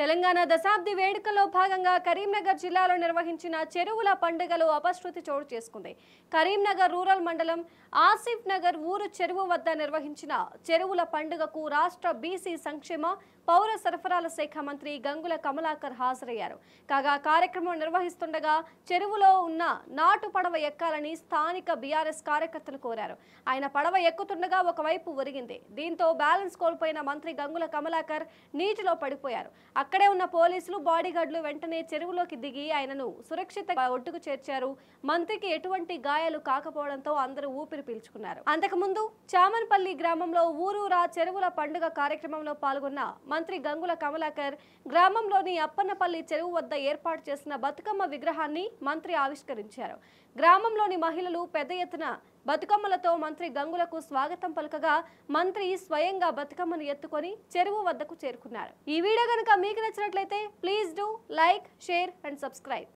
తెలంగాణ దశాబ్ది వేడుకలో భాగంగా కరీంనగర్ జిల్లాలో నిర్వహించిన చెరువుల పండుగలో అపశృతి చోటు చేసుకుంది కరీంనగర్ రూరల్ మండలం ఆసిఫ్ నగర్ ఊరు చెరువు వద్ద నిర్వహించిన చెరువుల పండుగకు రాష్ట్ర బీసీ సంక్షేమ పౌర సరఫరాల శాఖ మంత్రి గంగుల కమలాకర్ హాజరయ్యారు కాగా కార్యక్రమం నిర్వహిస్తుండగా చెరువులో ఉన్న నాటు పడవ ఎక్కాలని స్థానిక బీఆర్ఎస్ కార్యకర్తలు కోరారు ఆయన పడవ ఎక్కుతుండగా ఒకవైపు ఒరిగింది దీంతో బ్యాలెన్స్ కోల్పోయిన మంత్రి గంగుల కమలాకర్ నీటిలో పడిపోయారు అక్కడే ఉన్న పోలీసులు గార్డులు వెంటనే చెరువులోకి దిగి ఆయనను సురక్షిత ఒట్టుకు చేర్చారు మంత్రికి ఎటువంటి గాయాలు కాకపోవడంతో అందరూ ఊపిరి పీల్చుకున్నారు అంతకుముందు చామన్పల్లి గ్రామంలో ఊరూరా చెరువుల పండుగ కార్యక్రమంలో పాల్గొన్న మంత్రి గంగుల కమలాకర్ గ్రామంలోని అప్పన్నపల్లి చెరువు వద్ద ఏర్పాటు చేసిన బతుకమ్మ విగ్రహాన్ని మంత్రి ఆవిష్కరించారు గ్రామంలోని మహిళలు పెద్ద ఎత్తున బతుకమ్మలతో మంత్రి గంగులకు స్వాగతం పలకగా మంత్రి స్వయంగా బతుకమ్మను ఎత్తుకొని చెరువు వద్దకు చేరుకున్నారు ఈ వీడియో కనుక మీకు నచ్చినట్లయితే please do like share and subscribe